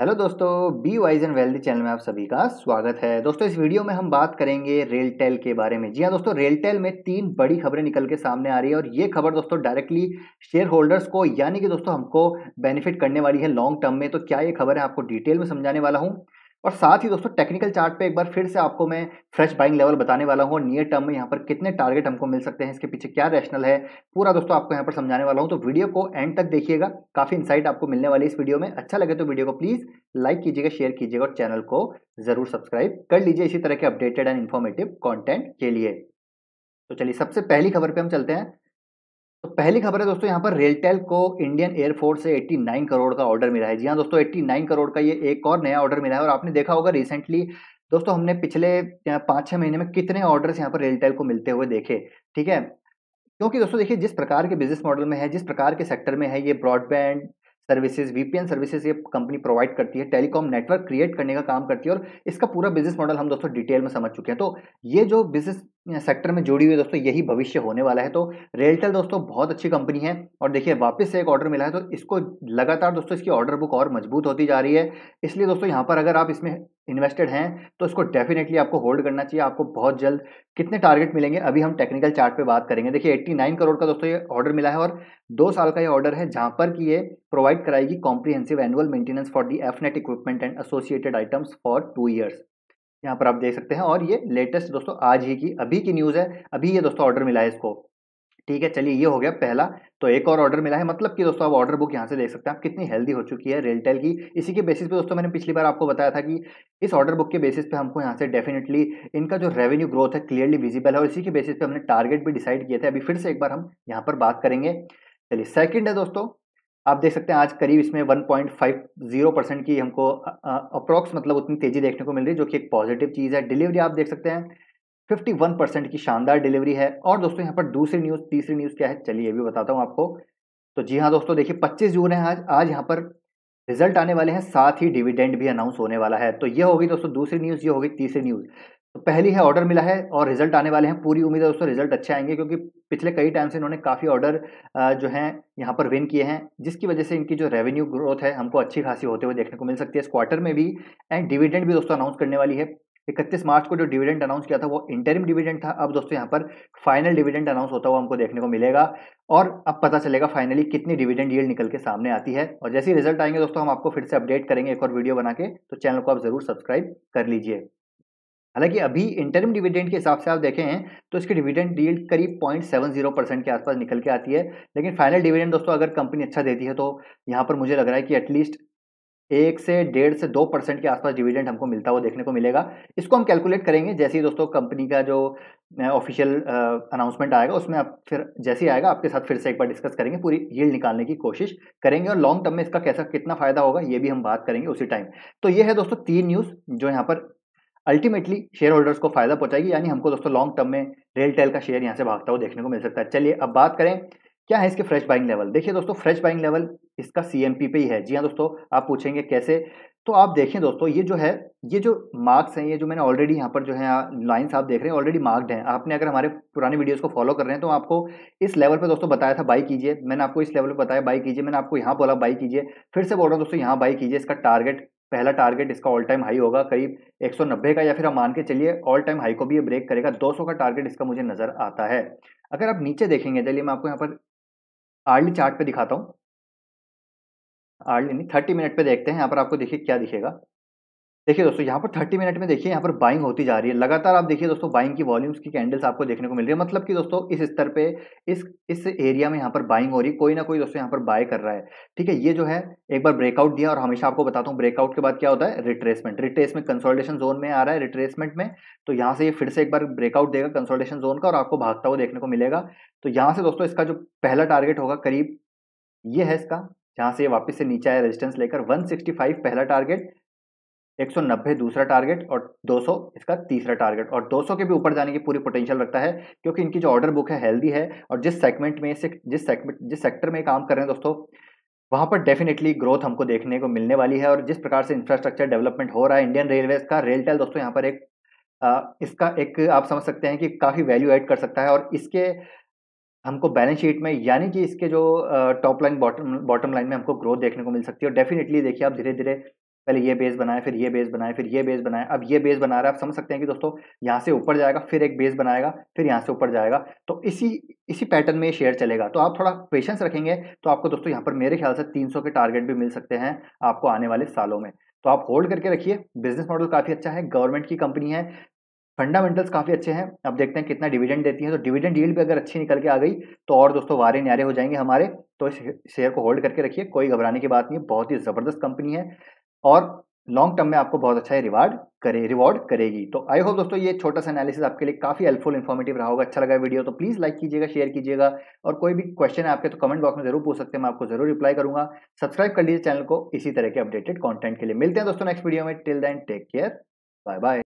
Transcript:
hello दोस्तों be wise and wealthy channel में आप सभी का स्वागत है दोस्तों इस वीडियो में हम बात करेंगे रेलटेल के बारे में जी हाँ दोस्तों रेलटेल में तीन बड़ी खबरें निकल के सामने आ रही है और ये खबर दोस्तों डायरेक्टली शेयर होल्डर्स को यानी कि दोस्तों हमको बेनिफिट करने वाली है लॉन्ग टर्म में तो क्या ये खबर है आपको डिटेल में समझाने वाला हूँ और साथ ही दोस्तों टेक्निकल चार्ट पे एक बार फिर से आपको मैं फ्रेश बाइंग लेवल बताने वाला हूँ नियर टर्म में यहाँ पर कितने टारगेट हमको मिल सकते हैं इसके पीछे क्या रैशनल है पूरा दोस्तों आपको यहाँ पर समझाने वाला हूँ तो वीडियो को एंड तक देखिएगा काफी इंसाइट आपको मिलने वाली इस वीडियो में अच्छा लगे तो वीडियो को प्लीज लाइक कीजिएगा शेयर कीजिएगा और चैनल को जरूर सब्सक्राइब कर लीजिए इसी तरह के अपडेटेड एंड इन्फॉर्मेटिव कॉन्टेंट के लिए तो चलिए सबसे पहली खबर पर हम चलते हैं तो पहली खबर है दोस्तों यहाँ पर रेलटेल को इंडियन एयरफोर्स से 89 करोड़ का ऑर्डर मिला है जी हाँ दोस्तों 89 करोड़ का ये एक और नया ऑर्डर मिला है और आपने देखा होगा रिसेंटली दोस्तों हमने पिछले पाँच छः महीने में कितने ऑर्डर्स यहाँ पर रेलटेल को मिलते हुए देखे ठीक है क्योंकि दोस्तों देखिए जिस प्रकार के बिजनेस मॉडल में है जिस प्रकार के सेक्टर में है ये ब्रॉडबैंड सर्विसेज वीपीएन सर्विसेज ये कंपनी प्रोवाइड करती है टेलीकॉम नेटवर्क क्रिएट करने का काम करती है और इसका पूरा बिजनेस मॉडल हम दोस्तों डिटेल में समझ चुके हैं तो ये जो बिजनेस सेक्टर में जुड़ी हुई दोस्तों यही भविष्य होने वाला है तो रेलटेल दोस्तों बहुत अच्छी कंपनी है और देखिए वापस से एक ऑर्डर मिला है तो इसको लगातार दोस्तों इसकी ऑर्डर बुक और मजबूत होती जा रही है इसलिए दोस्तों यहाँ पर अगर आप इसमें इन्वेस्टेड हैं तो इसको डेफिनेटली आपको होल्ड करना चाहिए आपको बहुत जल्द कितने टारगेट मिलेंगे अभी हम टेक्निकल चार्ट पे बात करेंगे देखिए 89 करोड़ का दोस्तों ये ऑर्डर मिला है और दो साल का ये ऑर्डर है जहाँ पर कि ये प्रोवाइड कराएगी comprehensive annual maintenance for the AFNET equipment and associated items for two years यहाँ पर आप देख सकते हैं और ये लेटेस्ट दोस्तों आज ही की अभी की न्यूज़ है अभी ये दोस्तों ऑर्डर मिला है इसको ठीक है चलिए ये हो गया पहला तो एक और ऑर्डर मिला है मतलब कि दोस्तों आप ऑर्डर बुक यहाँ से देख सकते हैं आप कितनी हेल्दी हो चुकी है रेलटेल की इसी के बेसिस पे दोस्तों मैंने पिछली बार आपको बताया था कि इस ऑर्डर बुक के बेसिस पे हमको यहाँ से डेफिनेटली इनका जो रेवेन्यू ग्रोथ है क्लियरली विजिबल है और इसी के बेसिस पे हमने टारगेट भी डिसाइड किए थे अभी फिर से एक बार हम यहाँ पर बात करेंगे चलिए सेकेंड है दोस्तों आप देख सकते हैं आज करीब इसमें 1.50 परसेंट की हमको अप्रॉक्स मतलब उतनी तेज़ी देखने को मिल रही है जो कि एक पॉजिटिव चीज़ है डिलीवरी आप देख सकते हैं 51 परसेंट की शानदार डिलीवरी है और दोस्तों यहाँ पर दूसरी न्यूज़ तीसरी न्यूज़ क्या है चलिए भी बताता हूँ आपको तो जी हाँ दोस्तों देखिए पच्चीस जून है आज आज यहाँ पर रिजल्ट आने वाले हैं साथ ही डिविडेंड भी अनाउंस होने वाला है तो ये होगी दोस्तों दूसरी न्यूज़ ये होगी तीसरी न्यूज़ तो पहली है ऑर्डर मिला है और रिजल्ट आने वाले हैं पूरी उम्मीद है दोस्तों रिजल्ट अच्छे आएंगे क्योंकि पिछले कई टाइम से इन्होंने काफ़ी ऑर्डर जो है यहाँ पर विन किए हैं जिसकी वजह से इनकी जो रेवेन्यू ग्रोथ है हमको अच्छी खासी होते हुए देखने को मिल सकती है इस क्वार्टर में भी एंड डिविडेंड भी दोस्तों अनाउंस करने वाली है इकतीस मार्च को जो डिविडेंड अनाउंस किया था वो इंटरिम डिविडेंड था अब दोस्तों यहाँ पर फाइनल डिविडेंड अनाउंस होता हुआ हमको देखने को मिलेगा और अब पता चलेगा फाइनली कितनी डिविडेंड यील्ड निकल के सामने आती है और जैसे ही रिजल्ट आएंगे दोस्तों हम आपको फिर से अपडेट करेंगे एक और वीडियो बना के तो चैनल को आप जरूर सब्सक्राइब कर लीजिए हालांकि अभी इंटरम डिविडेंड के हिसाब से आप देखें तो इसकी डिविडेंड डील करीब पॉइंट सेवन जीरो परसेंट के आसपास निकल के आती है लेकिन फाइनल डिविडेंड दोस्तों अगर कंपनी अच्छा देती है तो यहाँ पर मुझे लग रहा है कि एटलीस्ट एक से डेढ़ से दो परसेंट के आसपास डिविडेंड हमको मिलता हुआ देखने को मिलेगा इसको हम कैलकुलेट करेंगे जैसे ही दोस्तों कंपनी का जो ऑफिशियल अनाउंसमेंट आएगा उसमें आप फिर जैसे ही आएगा आपके साथ फिर से एक बार डिस्कस करेंगे पूरी यील्ड निकालने की कोशिश करेंगे और लॉन्ग टर्म में इसका कैसा कितना फायदा होगा ये भी हम बात करेंगे उसी टाइम तो ये है दोस्तों तीन न्यूज़ जो यहाँ पर अल्टीमेटली शेयर होल्डर्स को फायदा पहुंचाएगी यानी हमको दोस्तों लॉन्ग टर्म में रेल टेल का शेयर यहाँ से भागता हुआ देखने को मिल सकता है चलिए अब बात करें क्या है इसके फ्रेश बाइंग लेवल देखिए दोस्तों फ्रेश बाइंग लेवल इसका सी पे ही है जी हाँ दोस्तों आप पूछेंगे कैसे तो आप देखें दोस्तों ये जो है ये जो मार्क्स हैं ये जो मैंने ऑलरेडी यहाँ पर जो है लाइंस आप देख रहे हैं ऑलरेडी मार्क्ड हैं आपने अगर हमारे पुराने वीडियोस को फॉलो कर रहे हैं तो आपको इस लेवल पे दोस्तों बताया था बाई कीजिए मैंने आपको इस लेवल पे बताया बाई कीजिए मैंने आपको यहाँ बोला बाई कीजिए फिर से बोल रहा हूँ दोस्तों यहाँ बाई कीजिए इसका टारगेट पहला टारगेट इसका ऑल टाइम हाई होगा करीब 190 का या फिर हम मान के चलिए ऑल टाइम हाई को भी ये ब्रेक करेगा 200 का टारगेट इसका मुझे नज़र आता है अगर आप नीचे देखेंगे चलिए मैं आपको यहाँ पर आर्ली चार्ट पे दिखाता हूँ आर्ली नहीं थर्टी मिनट पे देखते हैं यहाँ पर आपको देखिए क्या दिखेगा देखिए दोस्तों यहाँ पर 30 मिनट में देखिए यहाँ पर बाइंग होती जा रही है लगातार आप देखिए दोस्तों बाइंग की वॉल्यूम्स की कैंडल्स आपको देखने को मिल रही है मतलब कि दोस्तों इस स्तर पे इस इस एरिया में यहाँ पर बाइंग हो रही है कोई ना कोई दोस्तों यहाँ पर बाय कर रहा है ठीक है ये जो है एक बार ब्रेकआउट दिया और हमेशा आपको बताता हूँ ब्रेकआउट के बाद क्या होता है रिट्रेसमेंट रिट्रेसमेंट कंसोल्टेशन जोन में आ रहा है रिट्रेसमेंट में तो यहाँ से ये फिर से एक बार ब्रेकआउट देगा कंसोल्टेशन जोन का और आपको भागता हुआ देखने को मिलेगा तो यहाँ से दोस्तों इसका जो पहला टारगेट होगा करीब ये है इसका जहाँ से वापस से नीचे आया रेजिस्टेंस लेकर 165 पहला टारगेट 190 दूसरा टारगेट और 200 इसका तीसरा टारगेट और 200 के भी ऊपर जाने की पूरी पोटेंशियल रखता है क्योंकि इनकी जो ऑर्डर बुक है हेल्दी है और जिस सेगमेंट में से, जिस सेगमेंट जिस सेक्टर में काम कर रहे हैं दोस्तों वहाँ पर डेफिनेटली ग्रोथ हमको देखने को मिलने वाली है और जिस प्रकार से इंफ्रास्ट्रक्चर डेवलपमेंट हो रहा है इंडियन रेलवे का रेलटेल दोस्तों यहाँ पर एक आ, इसका एक आप समझ सकते हैं कि काफ़ी वैल्यू एड कर सकता है और इसके हमको बैलेंस शीट में यानी कि इसके जो top line bottom bottom line में हमको ग्रोथ देखने को मिल सकती है और डेफिनेटली देखिए आप धीरे धीरे पहले ये बेस बनाए फिर ये बेस बनाए फिर ये बेस बनाए अब ये बेस बना रहा है आप समझ सकते हैं कि दोस्तों यहाँ से ऊपर जाएगा फिर एक बेस बनाएगा फिर यहाँ से ऊपर जाएगा तो इसी इसी पैटर्न में ये शेयर चलेगा तो आप थोड़ा पेशेंस रखेंगे तो आपको दोस्तों यहाँ पर मेरे ख्याल से 300 के टारगेट भी मिल सकते हैं आपको आने वाले सालों में तो आप होल्ड करके रखिए बिजनेस मॉडल काफ़ी अच्छा है गवर्नमेंट की कंपनी है फंडामेंटल्स काफ़ी अच्छे हैं अब देखते हैं कितना डिविडेंड देती है तो डिविडेंड डील भी अगर अच्छी निकल के आ गई तो और दोस्तों वारे न्यारे हो जाएंगे हमारे तो इस शेयर को होल्ड करके रखिए कोई घबराने की बात नहीं है बहुत ही ज़बरदस्त कंपनी है और लॉन्ग टर्म में आपको बहुत अच्छा रिवार्ड करे रिवॉर्ड करेगी तो आई होप दोस्तों ये छोटा सा एनालिसिस आपके लिए काफी हेल्पफुल इन्फॉर्मेटिव रहा होगा अच्छा लगा वीडियो तो प्लीज लाइक कीजिएगा शेयर कीजिएगा और कोई भी क्वेश्चन है आपके तो कमेंट बॉक्स में जरूर पूछ सकते हैं मैं आपको जरूर रिप्लाई करूंगा सब्सक्राइब कर लीजिए चैनल को इसी तरह के अपडेटेड कॉन्टेंट के लिए मिलते हैं दोस्तों नेक्स्ट वीडियो में till then take care bye bye